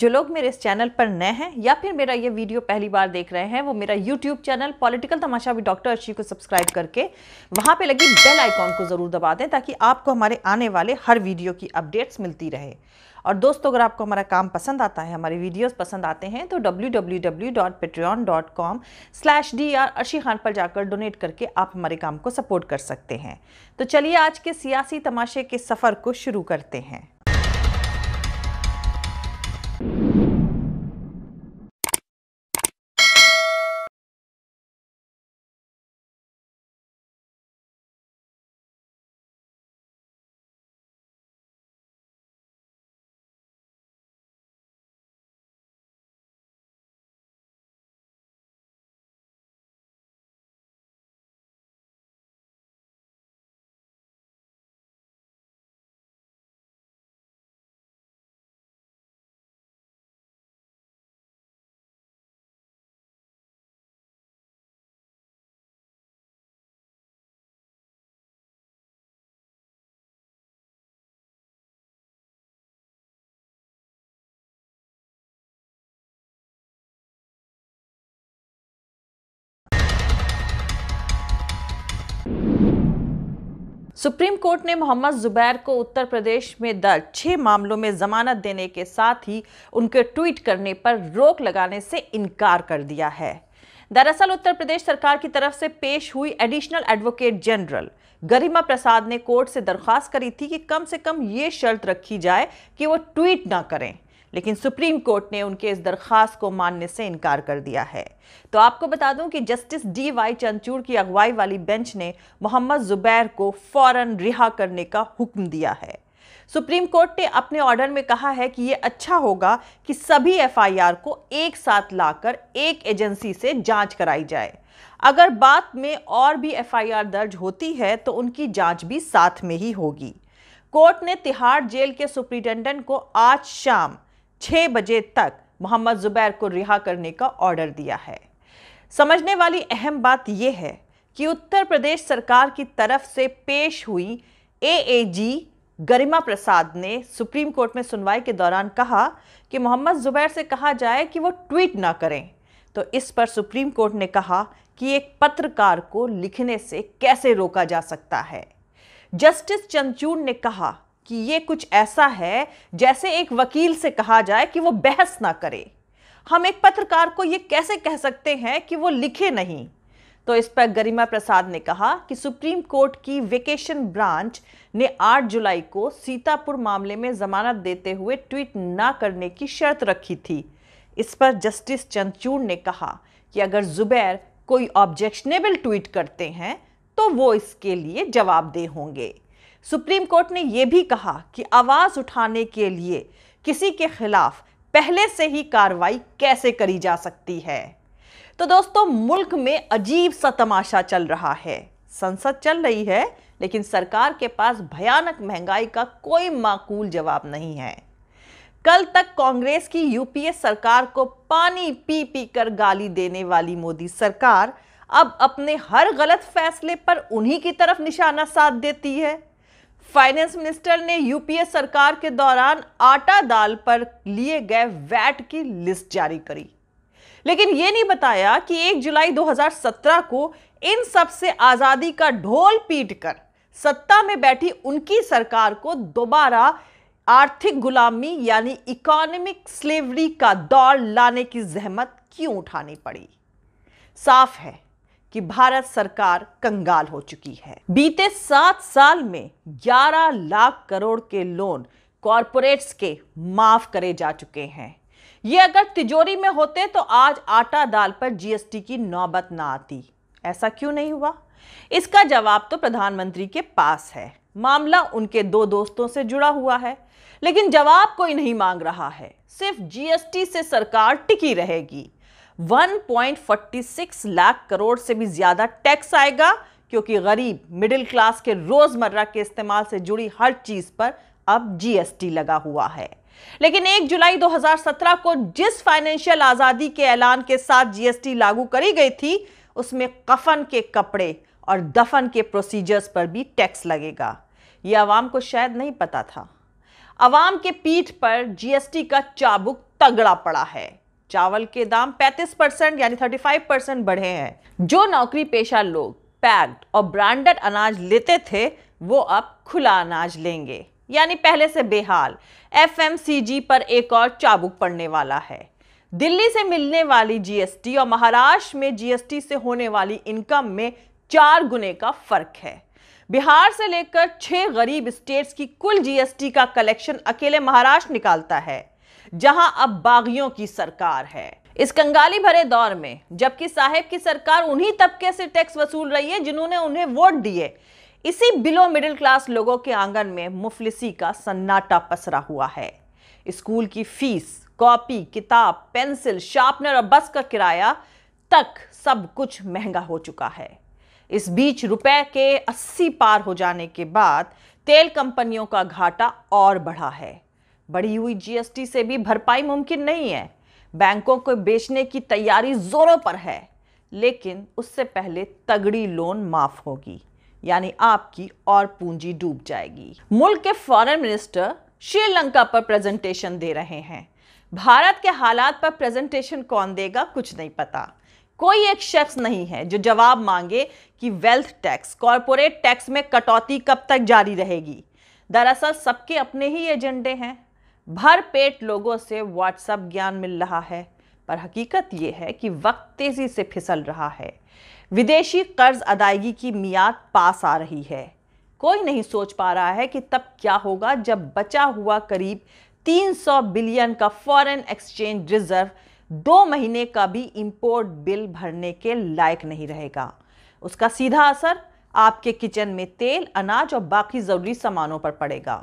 जो लोग मेरे इस चैनल पर नए हैं या फिर मेरा ये वीडियो पहली बार देख रहे हैं वो मेरा यूट्यूब चैनल पॉलिटिकल तमाशा भी डॉक्टर अर्शी को सब्सक्राइब करके वहाँ पे लगी बेल आइकॉन को ज़रूर दबा दें ताकि आपको हमारे आने वाले हर वीडियो की अपडेट्स मिलती रहे और दोस्तों अगर आपको हमारा काम पसंद आता है हमारे वीडियोस पसंद आते हैं तो www.patreon.com slash D R Arshi Khan पर जाकर डोनेट करके आप हमारे काम को सपोर्ट कर सकते हैं तो चलिए आज के सियासी तमाशे के सफ़र को शुरू करते हैं सुप्रीम कोर्ट ने मोहम्मद जुबैर को उत्तर प्रदेश में दर्ज छह मामलों में जमानत देने के साथ ही उनके ट्वीट करने पर रोक लगाने से इनकार कर दिया है दरअसल उत्तर प्रदेश सरकार की तरफ से पेश हुई additional advocate general Garima Prasad ने कोर्ट से दरख्वास्त करी थी कि कम से कम ये शर्त रखी जाए कि वो ट्वीट ना करें लेकिन सुप्रीम कोर्ट ने उनके इस दरख्वास्त को मानने से इनकार कर दिया है तो आपको बता दूं कि जस्टिस डी वाई चंदचूड़ की अगुवाई वाली बेंच ने मोहम्मद जुबैर को फौरन रिहा करने का हुक्म दिया है सुप्रीम कोर्ट ने अपने ऑर्डर में कहा है कि ये अच्छा होगा कि सभी एफआईआर को एक साथ लाकर एक एजेंसी से जांच कराई जाए अगर बाद में और भी एफआईआर दर्ज होती है तो उनकी जांच भी साथ में ही होगी कोर्ट ने तिहाड़ जेल के सुप्रिंटेंडेंट को आज शाम छः बजे तक मोहम्मद ज़ुबैर को रिहा करने का ऑर्डर दिया है समझने वाली अहम बात यह है कि उत्तर प्रदेश सरकार की तरफ से पेश हुई एएजी गरिमा प्रसाद ने सुप्रीम कोर्ट में सुनवाई के दौरान कहा कि मोहम्मद ज़ुबैर से कहा जाए कि वो ट्वीट ना करें तो इस पर सुप्रीम कोर्ट ने कहा कि एक पत्रकार को लिखने से कैसे रोका जा सकता है जस्टिस चंद्रचूड़ ने कहा कि ये कुछ ऐसा है जैसे एक वकील से कहा जाए कि वो बहस ना करे हम एक पत्रकार को ये कैसे कह सकते हैं कि वो लिखे नहीं तो इस पर गरिमा प्रसाद ने कहा कि सुप्रीम कोर्ट की वेकेशन ब्रांच ने 8 जुलाई को सीतापुर मामले में जमानत देते हुए ट्वीट ना करने की शर्त रखी थी इस पर जस्टिस चंदचूड़ ने कहा कि अगर जुबैर कोई ऑब्जेक्शनेबल ट्वीट करते हैं तो वो इसके लिए जवाबदेह होंगे सुप्रीम कोर्ट ने यह भी कहा कि आवाज़ उठाने के लिए किसी के खिलाफ पहले से ही कार्रवाई कैसे करी जा सकती है तो दोस्तों मुल्क में अजीब सा तमाशा चल रहा है संसद चल रही है लेकिन सरकार के पास भयानक महंगाई का कोई माकूल जवाब नहीं है कल तक कांग्रेस की यूपीए सरकार को पानी पी पी कर गाली देने वाली मोदी सरकार अब अपने हर गलत फैसले पर उन्हीं की तरफ निशाना साध देती है फाइनेंस मिनिस्टर ने यूपीए सरकार के दौरान आटा दाल पर लिए गए वैट की लिस्ट जारी करी लेकिन यह नहीं बताया कि 1 जुलाई 2017 को इन सब से आजादी का ढोल पीटकर सत्ता में बैठी उनकी सरकार को दोबारा आर्थिक गुलामी यानी इकोनॉमिक स्लेवरी का दौर लाने की जहमत क्यों उठानी पड़ी साफ है कि भारत सरकार कंगाल हो चुकी है बीते सात साल में 11 लाख करोड़ के लोन कॉरपोरेट्स के माफ करे जा चुके हैं ये अगर तिजोरी में होते तो आज आटा दाल पर जीएसटी की नौबत ना आती ऐसा क्यों नहीं हुआ इसका जवाब तो प्रधानमंत्री के पास है मामला उनके दो दोस्तों से जुड़ा हुआ है लेकिन जवाब कोई नहीं मांग रहा है सिर्फ जीएसटी से सरकार टिकी रहेगी 1.46 लाख करोड़ से भी ज़्यादा टैक्स आएगा क्योंकि गरीब मिडिल क्लास के रोज़मर्रा के इस्तेमाल से जुड़ी हर चीज़ पर अब जीएसटी लगा हुआ है लेकिन 1 जुलाई 2017 को जिस फाइनेंशियल आज़ादी के ऐलान के साथ जीएसटी लागू करी गई थी उसमें कफन के कपड़े और दफन के प्रोसीजर्स पर भी टैक्स लगेगा यह आवाम को शायद नहीं पता था आवाम के पीठ पर जीएसटी का चाबुक तगड़ा पड़ा है चावल के दाम 35 परसेंट यानी 35 परसेंट बढ़े हैं जो नौकरी पेशा लोग पैक्ड और ब्रांडेड अनाज लेते थे वो अब खुला अनाज लेंगे यानी पहले से बेहाल एफएमसीजी पर एक और चाबुक पड़ने वाला है दिल्ली से मिलने वाली जीएसटी और महाराष्ट्र में जीएसटी से होने वाली इनकम में चार गुने का फर्क है बिहार से लेकर छह गरीब स्टेट्स की कुल जीएसटी का कलेक्शन अकेले महाराष्ट्र निकालता है जहां अब बागियों की सरकार है इस कंगाली भरे दौर में जबकि साहेब की सरकार उन्हीं तबके से टैक्स वसूल रही है जिन्होंने उन्हें वोट दिए इसी बिलो मिडिल क्लास लोगों के आंगन में मुफलिसी का सन्नाटा पसरा हुआ है स्कूल की फीस कॉपी किताब पेंसिल शार्पनर और बस का किराया तक सब कुछ महंगा हो चुका है इस बीच रुपए के 80 पार हो जाने के बाद तेल कंपनियों का घाटा और बढ़ा है बढ़ी हुई जीएसटी से भी भरपाई मुमकिन नहीं है बैंकों को बेचने की तैयारी जोरों पर है लेकिन उससे पहले तगड़ी लोन माफ होगी यानी आपकी और पूंजी डूब जाएगी मुल्क के फॉरेन मिनिस्टर श्रीलंका पर प्रेजेंटेशन दे रहे हैं भारत के हालात पर प्रेजेंटेशन कौन देगा कुछ नहीं पता कोई एक शख्स नहीं है जो जवाब मांगे कि वेल्थ टैक्स कॉरपोरेट टैक्स में कटौती कब तक जारी रहेगी दरअसल सबके अपने ही एजेंडे हैं भर पेट लोगों से व्हाट्सअप ज्ञान मिल रहा है पर हकीकत यह है कि वक्त तेज़ी से फिसल रहा है विदेशी कर्ज अदायगी की मियाद पास आ रही है कोई नहीं सोच पा रहा है कि तब क्या होगा जब बचा हुआ करीब 300 बिलियन का फॉरेन एक्सचेंज रिजर्व दो महीने का भी इंपोर्ट बिल भरने के लायक नहीं रहेगा उसका सीधा असर आपके किचन में तेल अनाज और बाकी ज़रूरी सामानों पर पड़ेगा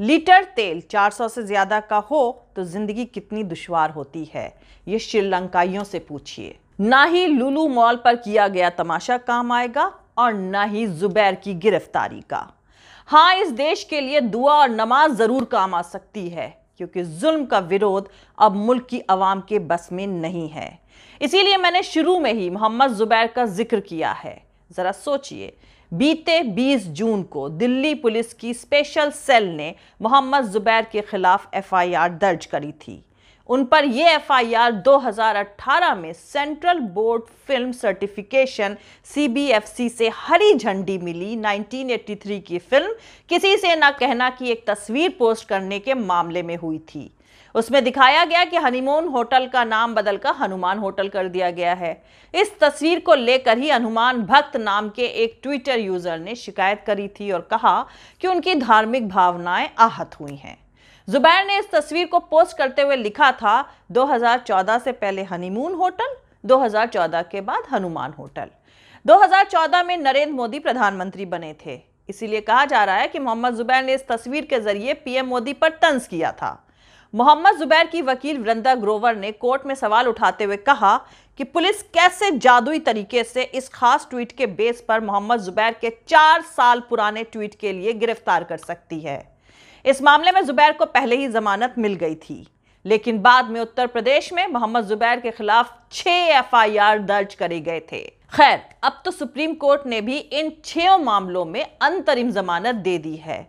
लीटर तेल 400 से ज़्यादा का हो तो ज़िंदगी कितनी दुश्वार होती है ये श्रीलंकाइयों से पूछिए ना ही लुलू मॉल पर किया गया तमाशा काम आएगा और ना ही जुबैर की गिरफ्तारी का हाँ इस देश के लिए दुआ और नमाज ज़रूर काम आ सकती है क्योंकि जुल्म का विरोध अब मुल्क की आवाम के बस में नहीं है इसीलिए मैंने शुरू में ही मोहम्मद जुबैर का जिक्र किया है ज़रा सोचिए बीते 20 जून को दिल्ली पुलिस की स्पेशल सेल ने मोहम्मद जुबैर के खिलाफ एफआईआर दर्ज करी थी उन पर यह एफआईआर 2018 में central board film certification CBFC से हरी झंडी मिली 1983 की फिल्म किसी से न कहना की एक तस्वीर पोस्ट करने के मामले में हुई थी उसमें दिखाया गया कि हनीमून होटल का नाम बदलकर हनुमान होटल कर दिया गया है इस तस्वीर को लेकर ही हनुमान भक्त नाम के एक ट्विटर यूजर ने शिकायत करी थी और कहा कि उनकी धार्मिक भावनाएं आहत हुई हैं जुबैर ने इस तस्वीर को पोस्ट करते हुए लिखा था दो से पहले हनीमून होटल दो के बाद हनुमान होटल 2014 में नरेंद्र मोदी प्रधानमंत्री बने थे इसीलिए कहा जा रहा है कि मोहम्मद जुबैर ने इस तस्वीर के जरिए पीएम मोदी पर तंज किया था मोहम्मद जुबैर की वकील वृंदा ग्रोवर ने कोर्ट में सवाल उठाते हुए कहा कि पुलिस कैसे जादुई तरीके से इस खास ट्वीट के बेस पर मोहम्मद जुबैर के चार साल पुराने ट्वीट के लिए गिरफ्तार कर सकती है इस मामले में जुबैर को पहले ही जमानत मिल गई थी लेकिन बाद में उत्तर प्रदेश में मोहम्मद जुबैर के खिलाफ छह एफआईआर दर्ज करे गए थे खैर अब तो सुप्रीम कोर्ट ने भी इन छह मामलों में अंतरिम जमानत दे दी है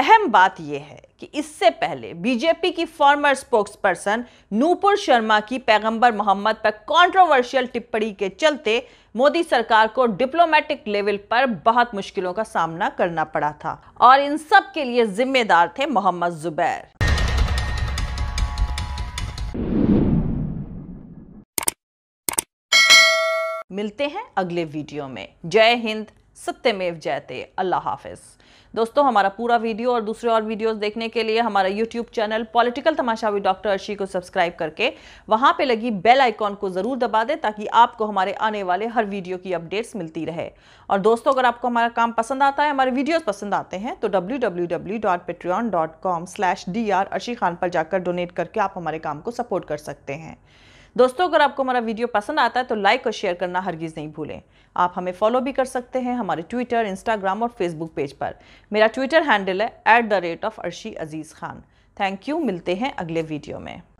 अहम बात यह है कि इससे पहले बीजेपी की former spokesperson Nupur Sharma की पैगंबर मोहम्मद पर कंट्रोवर्शियल टिप्पणी के चलते मोदी सरकार को डिप्लोमेटिक लेवल पर बहुत मुश्किलों का सामना करना पड़ा था और इन सब के लिए जिम्मेदार थे मोहम्मद जुबैर मिलते हैं अगले वीडियो में जय हिंद सत्यमेव जयते अल्लाह हाफिज दोस्तों हमारा पूरा वीडियो और दूसरे और वीडियोस देखने के लिए हमारा YouTube channel political Tamasha with doctor Arshi को सब्सक्राइब करके वहां पे लगी बेल आइकॉन को ज़रूर दबा दें ताकि आपको हमारे आने वाले हर वीडियो की अपडेट्स मिलती रहे और दोस्तों अगर आपको हमारा काम पसंद आता है हमारे वीडियोज़ पसंद आते हैं तो डब्ल्यू पर जाकर डोनेट करके आप हमारे काम को सपोर्ट कर सकते हैं दोस्तों अगर आपको हमारा वीडियो पसंद आता है तो लाइक और शेयर करना हरगिज़ नहीं भूलें आप हमें फॉलो भी कर सकते हैं हमारे ट्विटर इंस्टाग्राम और फेसबुक पेज पर मेरा ट्विटर हैंडल है at the rate of Arshi Aziz Khan thank you मिलते हैं अगले वीडियो में